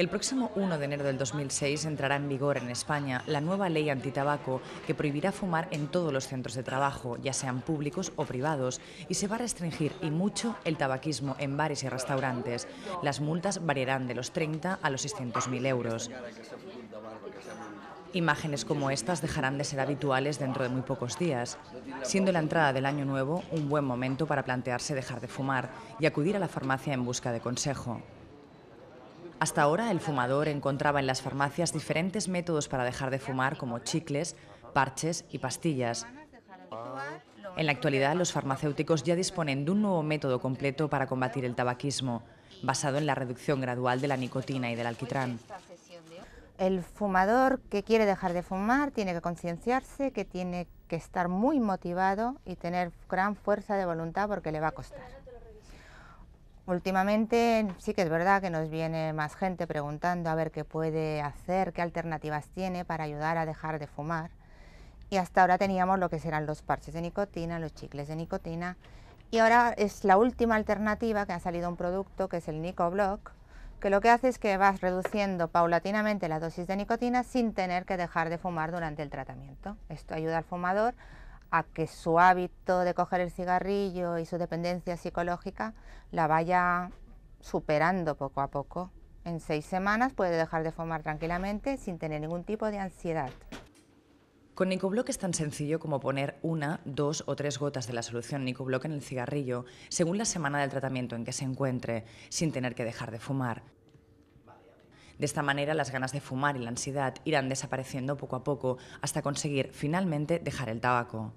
El próximo 1 de enero del 2006 entrará en vigor en España la nueva ley antitabaco que prohibirá fumar en todos los centros de trabajo, ya sean públicos o privados, y se va a restringir y mucho el tabaquismo en bares y restaurantes. Las multas variarán de los 30 a los 600.000 euros. Imágenes como estas dejarán de ser habituales dentro de muy pocos días, siendo la entrada del año nuevo un buen momento para plantearse dejar de fumar y acudir a la farmacia en busca de consejo. Hasta ahora, el fumador encontraba en las farmacias diferentes métodos para dejar de fumar, como chicles, parches y pastillas. En la actualidad, los farmacéuticos ya disponen de un nuevo método completo para combatir el tabaquismo, basado en la reducción gradual de la nicotina y del alquitrán. El fumador que quiere dejar de fumar tiene que concienciarse, que tiene que estar muy motivado y tener gran fuerza de voluntad porque le va a costar. Últimamente sí que es verdad que nos viene más gente preguntando a ver qué puede hacer, qué alternativas tiene para ayudar a dejar de fumar. Y hasta ahora teníamos lo que serán los parches de nicotina, los chicles de nicotina. Y ahora es la última alternativa que ha salido un producto que es el NicoBlock, que lo que hace es que vas reduciendo paulatinamente la dosis de nicotina sin tener que dejar de fumar durante el tratamiento. Esto ayuda al fumador a que su hábito de coger el cigarrillo y su dependencia psicológica la vaya superando poco a poco. En seis semanas puede dejar de fumar tranquilamente sin tener ningún tipo de ansiedad. Con Nicoblock es tan sencillo como poner una, dos o tres gotas de la solución Nicoblock en el cigarrillo, según la semana del tratamiento en que se encuentre, sin tener que dejar de fumar. De esta manera las ganas de fumar y la ansiedad irán desapareciendo poco a poco hasta conseguir finalmente dejar el tabaco.